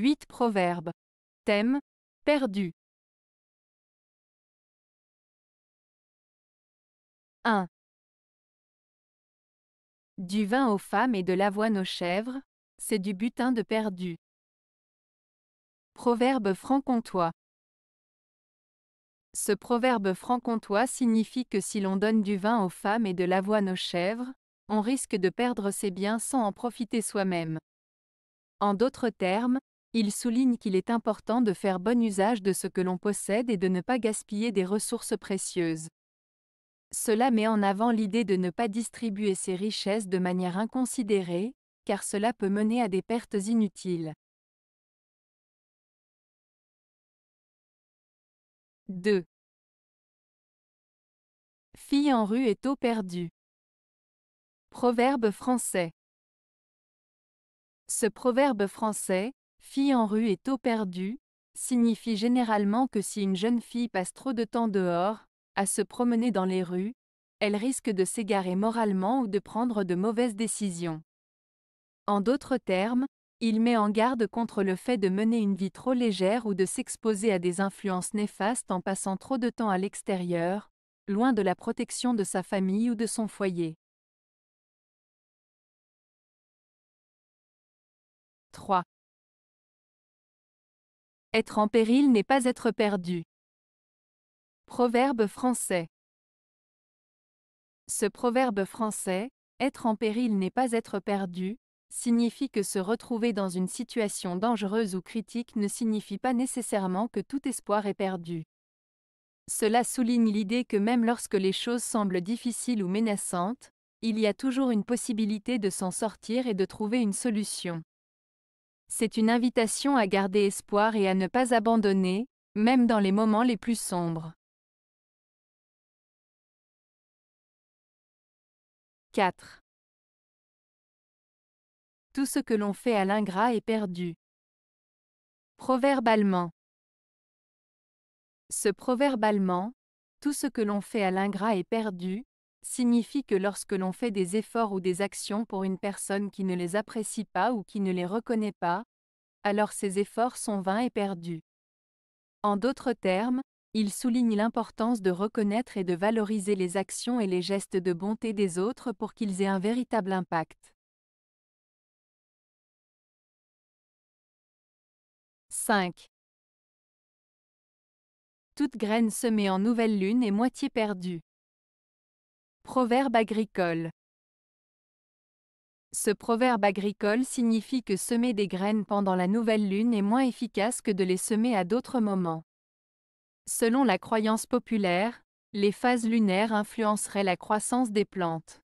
8 Proverbes. Thème Perdu. 1. Du vin aux femmes et de l'avoine aux chèvres, c'est du butin de perdu. Proverbe franc-comtois. Ce proverbe franc-comtois signifie que si l'on donne du vin aux femmes et de l'avoine aux chèvres, on risque de perdre ses biens sans en profiter soi-même. En d'autres termes, il souligne qu'il est important de faire bon usage de ce que l'on possède et de ne pas gaspiller des ressources précieuses. Cela met en avant l'idée de ne pas distribuer ses richesses de manière inconsidérée, car cela peut mener à des pertes inutiles. 2. Fille en rue est eau perdue. Proverbe français. Ce proverbe français, Fille en rue et tôt perdue, signifie généralement que si une jeune fille passe trop de temps dehors, à se promener dans les rues, elle risque de s'égarer moralement ou de prendre de mauvaises décisions. En d'autres termes, il met en garde contre le fait de mener une vie trop légère ou de s'exposer à des influences néfastes en passant trop de temps à l'extérieur, loin de la protection de sa famille ou de son foyer. 3. Être en péril n'est pas être perdu. Proverbe français. Ce proverbe français, être en péril n'est pas être perdu, signifie que se retrouver dans une situation dangereuse ou critique ne signifie pas nécessairement que tout espoir est perdu. Cela souligne l'idée que même lorsque les choses semblent difficiles ou menaçantes, il y a toujours une possibilité de s'en sortir et de trouver une solution. C'est une invitation à garder espoir et à ne pas abandonner, même dans les moments les plus sombres. 4. Tout ce que l'on fait à l'ingrat est perdu. Proverbe allemand. Ce proverbe allemand, tout ce que l'on fait à l'ingrat est perdu, signifie que lorsque l'on fait des efforts ou des actions pour une personne qui ne les apprécie pas ou qui ne les reconnaît pas, alors ces efforts sont vains et perdus. En d'autres termes, il souligne l'importance de reconnaître et de valoriser les actions et les gestes de bonté des autres pour qu'ils aient un véritable impact. 5. Toute graine semée en nouvelle lune est moitié perdue. Proverbe agricole. Ce proverbe agricole signifie que semer des graines pendant la nouvelle lune est moins efficace que de les semer à d'autres moments. Selon la croyance populaire, les phases lunaires influenceraient la croissance des plantes.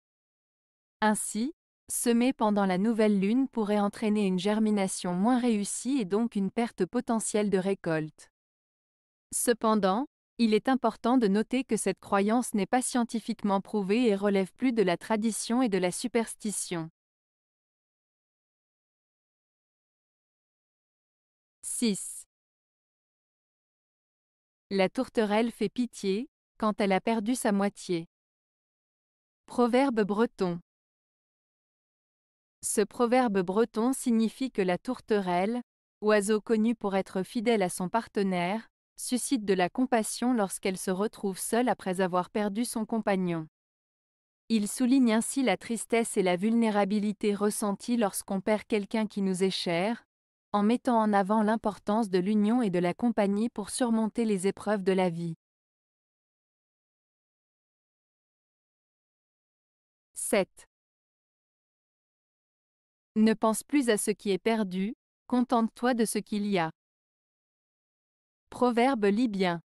Ainsi, semer pendant la nouvelle lune pourrait entraîner une germination moins réussie et donc une perte potentielle de récolte. Cependant, il est important de noter que cette croyance n'est pas scientifiquement prouvée et relève plus de la tradition et de la superstition. 6. La tourterelle fait pitié quand elle a perdu sa moitié. Proverbe breton. Ce proverbe breton signifie que la tourterelle, oiseau connu pour être fidèle à son partenaire, suscite de la compassion lorsqu'elle se retrouve seule après avoir perdu son compagnon. Il souligne ainsi la tristesse et la vulnérabilité ressenties lorsqu'on perd quelqu'un qui nous est cher, en mettant en avant l'importance de l'union et de la compagnie pour surmonter les épreuves de la vie. 7. Ne pense plus à ce qui est perdu, contente-toi de ce qu'il y a. Proverbe libyen.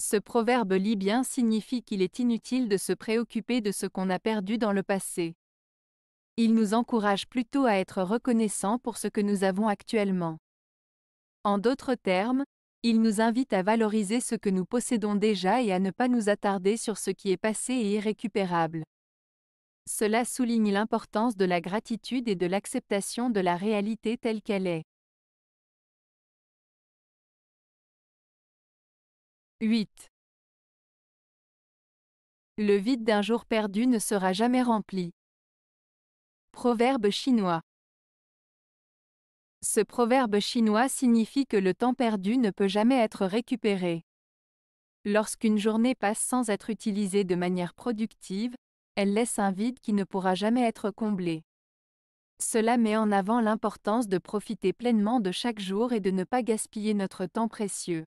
Ce proverbe libyen signifie qu'il est inutile de se préoccuper de ce qu'on a perdu dans le passé. Il nous encourage plutôt à être reconnaissants pour ce que nous avons actuellement. En d'autres termes, il nous invite à valoriser ce que nous possédons déjà et à ne pas nous attarder sur ce qui est passé et irrécupérable. Cela souligne l'importance de la gratitude et de l'acceptation de la réalité telle qu'elle est. 8. Le vide d'un jour perdu ne sera jamais rempli. Proverbe chinois. Ce proverbe chinois signifie que le temps perdu ne peut jamais être récupéré. Lorsqu'une journée passe sans être utilisée de manière productive, elle laisse un vide qui ne pourra jamais être comblé. Cela met en avant l'importance de profiter pleinement de chaque jour et de ne pas gaspiller notre temps précieux.